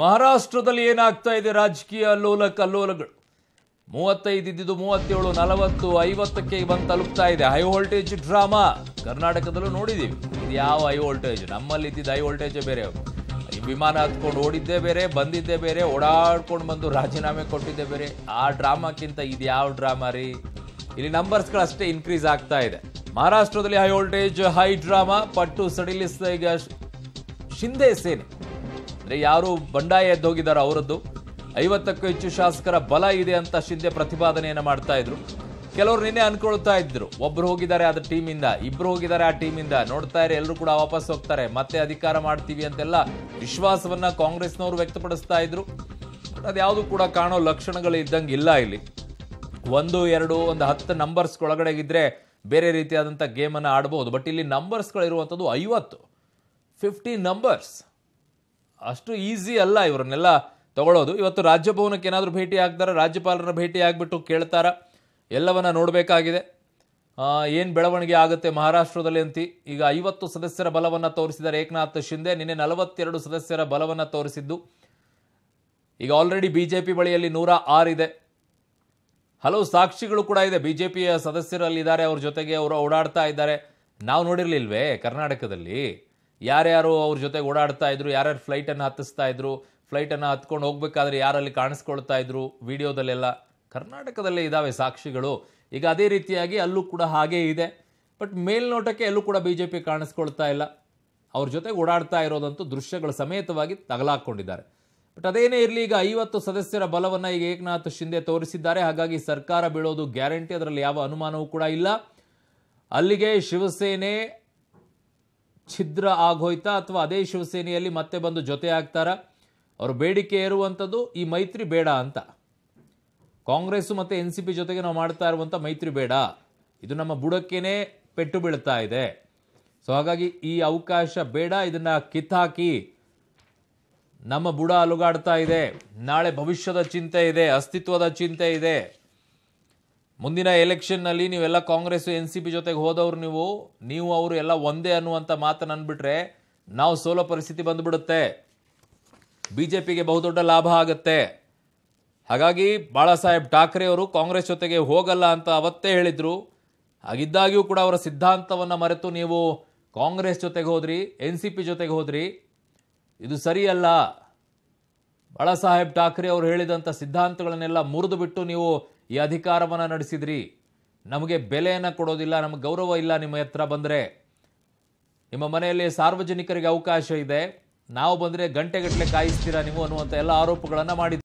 ಮಹಾರಾಷ್ಟ್ರದಲ್ಲಿ ಏನಾಗ್ತಾ ಇದೆ ರಾಜಕೀಯ ಅಲ್ಲೋಲ ಕಲ್ಲೋಲಗಳು ಮೂವತ್ತೈದು ಇದ್ದಿದ್ದು ಮೂವತ್ತೇಳು ನಲವತ್ತು ಐವತ್ತಕ್ಕೆ ಬಂದು ತಲುಪ್ತಾ ಇದೆ ಹೈ ವೋಲ್ಟೇಜ್ ಡ್ರಾಮಾ ಕರ್ನಾಟಕದಲ್ಲೂ ನೋಡಿದ್ದೀವಿ ಇದು ಯಾವ ಹೈ ವೋಲ್ಟೇಜ್ ನಮ್ಮಲ್ಲಿ ಇದ್ದಿದ್ದು ಹೈ ವೋಲ್ಟೇಜ್ ಬೇರೆ ವಿಮಾನ ಹತ್ಕೊಂಡು ಓಡಿದ್ದೇ ಬೇರೆ ಬಂದಿದ್ದೇ ಬೇರೆ ಓಡಾಡ್ಕೊಂಡು ಬಂದು ರಾಜೀನಾಮೆ ಕೊಟ್ಟಿದ್ದೇ ಬೇರೆ ಆ ಡ್ರಾಮಾಕ್ಕಿಂತ ಇದು ಯಾವ ಡ್ರಾಮಾ ರೀ ಇಲ್ಲಿ ನಂಬರ್ಸ್ಗಳಷ್ಟೇ ಇನ್ಕ್ರೀಸ್ ಆಗ್ತಾ ಇದೆ ಮಹಾರಾಷ್ಟ್ರದಲ್ಲಿ ಹೈ ವೋಲ್ಟೇಜ್ ಹೈ ಡ್ರಾಮಾ ಪಟ್ಟು ಸಡಿಲಿಸಿದ ಈಗ ಶಿಂದೆ ಸೇನೆ ಅಂದ್ರೆ ಯಾರು ಬಂಡಾಯ ಹೋಗಿದ್ದಾರೆ ಅವರದ್ದು ಐವತ್ತಕ್ಕೂ ಹೆಚ್ಚು ಶಾಸಕರ ಬಲ ಇದೆ ಅಂತ ಶಿಂದೆ ಪ್ರತಿಪಾದನೆಯನ್ನು ಮಾಡ್ತಾ ಇದ್ರು ಕೆಲವರು ನಿನ್ನೆ ಅನ್ಕೊಳ್ತಾ ಇದ್ರು ಒಬ್ರು ಹೋಗಿದ್ದಾರೆ ಅದ್ರ ಟೀಮಿಂದ ಇಬ್ರು ಹೋಗಿದ್ದಾರೆ ಆ ಟೀಮಿಂದ ನೋಡ್ತಾ ಇರೋ ಎಲ್ಲರೂ ಕೂಡ ವಾಪಸ್ ಹೋಗ್ತಾರೆ ಮತ್ತೆ ಅಧಿಕಾರ ಮಾಡ್ತೀವಿ ಅಂತೆಲ್ಲ ವಿಶ್ವಾಸವನ್ನ ಕಾಂಗ್ರೆಸ್ನವರು ವ್ಯಕ್ತಪಡಿಸ್ತಾ ಇದ್ರು ಅದು ಯಾವುದು ಕೂಡ ಕಾಣೋ ಲಕ್ಷಣಗಳು ಇದ್ದಂಗೆ ಇಲ್ಲ ಇಲ್ಲಿ ಒಂದು ಎರಡು ಒಂದು ಹತ್ತು ನಂಬರ್ಸ್ ಒಳಗಡೆಗಿದ್ರೆ ಬೇರೆ ರೀತಿಯಾದಂಥ ಗೇಮನ್ನು ಆಡ್ಬೋದು ಬಟ್ ಇಲ್ಲಿ ನಂಬರ್ಸ್ಗಳಿರುವಂಥದ್ದು ಐವತ್ತು ಫಿಫ್ಟಿ ನಂಬರ್ಸ್ ಅಷ್ಟು ಈಸಿ ಅಲ್ಲ ಇವರನ್ನೆಲ್ಲ ತಗೊಳ್ಳೋದು ಇವತ್ತು ರಾಜ್ಯಭವನಕ್ಕೆ ಏನಾದರೂ ಭೇಟಿ ಆಗ್ತಾರೆ ರಾಜ್ಯಪಾಲರ ಭೇಟಿ ಆಗಿಬಿಟ್ಟು ಕೇಳ್ತಾರ ಎಲ್ಲವನ್ನ ನೋಡಬೇಕಾಗಿದೆ ಏನು ಬೆಳವಣಿಗೆ ಆಗುತ್ತೆ ಮಹಾರಾಷ್ಟ್ರದಲ್ಲಿ ಅಂತಿ ಈಗ ಐವತ್ತು ಸದಸ್ಯರ ಬಲವನ್ನು ತೋರಿಸಿದ್ದಾರೆ ಏಕನಾಥ್ ಶಿಂದೆ ನಿನ್ನೆ ನಲವತ್ತೆರಡು ಸದಸ್ಯರ ಬಲವನ್ನು ತೋರಿಸಿದ್ದು ಈಗ ಆಲ್ರೆಡಿ ಬಿ ಜೆ ಪಿ ಬಳಿಯಲ್ಲಿ ನೂರ ಆರಿದೆ ಹಲವು ಸಾಕ್ಷಿಗಳು ಕೂಡ ಇದೆ ಬಿ ಜೆ ಪಿಯ ಸದಸ್ಯರಲ್ಲಿದ್ದಾರೆ ಅವ್ರ ಜೊತೆಗೆ ಅವರು ಓಡಾಡ್ತಾ ಇದ್ದಾರೆ ನಾವು ನೋಡಿರಲಿಲ್ವೇ ಕರ್ನಾಟಕದಲ್ಲಿ ಯಾರ್ಯಾರು ಅವ್ರ ಜೊತೆಗೆ ಓಡಾಡ್ತಾ ಇದ್ರು ಯಾರ್ಯಾರು ಫ್ಲೈಟನ್ನು ಹತ್ತಿಸ್ತಾ ಇದ್ರು ಫ್ಲೈಟನ್ನು ಹತ್ಕೊಂಡು ಹೋಗ್ಬೇಕಾದ್ರೆ ಯಾರಲ್ಲಿ ಕಾಣಿಸ್ಕೊಳ್ತಾ ಇದ್ರು ವಿಡಿಯೋದಲ್ಲೆಲ್ಲ ಕರ್ನಾಟಕದಲ್ಲೇ ಇದ್ದಾವೆ ಸಾಕ್ಷಿಗಳು ಈಗ ಅದೇ ರೀತಿಯಾಗಿ ಅಲ್ಲೂ ಕೂಡ ಹಾಗೇ ಇದೆ ಬಟ್ ಮೇಲ್ನೋಟಕ್ಕೆ ಅಲ್ಲೂ ಕೂಡ ಬಿ ಜೆ ಪಿ ಕಾಣಿಸ್ಕೊಳ್ತಾ ಇಲ್ಲ ಅವ್ರ ಜೊತೆಗೆ ಓಡಾಡ್ತಾ ಇರೋದಂತೂ ದೃಶ್ಯಗಳು ಸಮೇತವಾಗಿ ತಗಲಾಕೊಂಡಿದ್ದಾರೆ ಬಟ್ ಅದೇನೇ ಇರಲಿ ಈಗ ಐವತ್ತು ಸದಸ್ಯರ ಬಲವನ್ನು ಈಗ ಏಕನಾಥ್ ಶಿಂದೆ ತೋರಿಸಿದ್ದಾರೆ ಹಾಗಾಗಿ ಸರ್ಕಾರ ಬೀಳೋದು ಗ್ಯಾರಂಟಿ ಅದರಲ್ಲಿ ಯಾವ ಅನುಮಾನವೂ ಕೂಡ ಇಲ್ಲ ಅಲ್ಲಿಗೆ ಶಿವಸೇನೆ ಛಿದ್ರ ಆಗೋಯ್ತಾ ಅಥವಾ ಅದೇ ಶಿವಸೇನೆಯಲ್ಲಿ ಮತ್ತೆ ಬಂದು ಜೊತೆ ಆಗ್ತಾರಾ ಅವ್ರ ಬೇಡಿಕೆ ಇರುವಂಥದ್ದು ಈ ಮೈತ್ರಿ ಬೇಡ ಅಂತ ಕಾಂಗ್ರೆಸ್ ಮತ್ತು ಎನ್ ಸಿ ಪಿ ಜೊತೆಗೆ ನಾವು ಮಾಡ್ತಾ ಇರುವಂಥ ಮೈತ್ರಿ ಬೇಡ ಇದು ನಮ್ಮ ಬುಡಕ್ಕೇನೆ ಪೆಟ್ಟು ಬೀಳ್ತಾ ಇದೆ ಸೊ ಹಾಗಾಗಿ ಈ ಅವಕಾಶ ಬೇಡ ಇದನ್ನು ಕಿತ್ತಾಕಿ ನಮ್ಮ ಬುಡ ಅಲುಗಾಡ್ತಾ ಇದೆ ನಾಳೆ ಭವಿಷ್ಯದ ಚಿಂತೆ ಇದೆ ಅಸ್ತಿತ್ವದ ಚಿಂತೆ ಇದೆ ಮುಂದಿನ ಎಲೆಕ್ಷನ್ನಲ್ಲಿ ನೀವೆಲ್ಲ ಕಾಂಗ್ರೆಸ್ ಎನ್ ಸಿ ಪಿ ಜೊತೆಗೆ ಹೋದವ್ರು ನೀವು ನೀವು ಅವರು ಎಲ್ಲ ಒಂದೇ ಅನ್ನುವಂಥ ಮಾತನ್ನು ಅಂದ್ಬಿಟ್ರೆ ನಾವು ಸೋಲೋ ಪರಿಸ್ಥಿತಿ ಬಂದುಬಿಡುತ್ತೆ ಬಿ ಜೆ ಪಿಗೆ ಬಹುದೊಡ್ಡ ಲಾಭ ಆಗುತ್ತೆ ಹಾಗಾಗಿ ಬಾಳಾಸಾಹೇಬ್ ಸಾಹೇಬ್ ಠಾಕ್ರೆ ಅವರು ಕಾಂಗ್ರೆಸ್ ಜೊತೆಗೆ ಹೋಗಲ್ಲ ಅಂತ ಅವತ್ತೇ ಹೇಳಿದರು ಹಾಗಿದ್ದಾಗಿಯೂ ಕೂಡ ಅವರ ಸಿದ್ಧಾಂತವನ್ನು ಮರೆತು ನೀವು ಕಾಂಗ್ರೆಸ್ ಜೊತೆಗೆ ಹೋದ್ರಿ ಎನ್ ಸಿ ಪಿ ಜೊತೆಗೆ ಹೋದ್ರಿ ಇದು ಸರಿಯಲ್ಲ ಅಳ ಸಾಹೇಬ್ ಠಾಕ್ರೆ ಅವರು ಹೇಳಿದಂಥ ಸಿದ್ಧಾಂತಗಳನ್ನೆಲ್ಲ ಮುರಿದು ಬಿಟ್ಟು ನೀವು ಈ ಅಧಿಕಾರವನ್ನು ನಡೆಸಿದ್ರಿ ನಮಗೆ ಬೆಲೆಯನ್ನು ಕೊಡೋದಿಲ್ಲ ನಮಗೆ ಗೌರವ ಇಲ್ಲ ನಿಮ್ಮ ಹತ್ರ ಬಂದರೆ ನಿಮ್ಮ ಮನೆಯಲ್ಲಿ ಸಾರ್ವಜನಿಕರಿಗೆ ಅವಕಾಶ ಇದೆ ನಾವು ಬಂದರೆ ಗಂಟೆಗಟ್ಟಲೆ ಕಾಯಿಸ್ತೀರಾ ನೀವು ಅನ್ನುವಂಥ ಎಲ್ಲ ಆರೋಪಗಳನ್ನು ಮಾಡಿ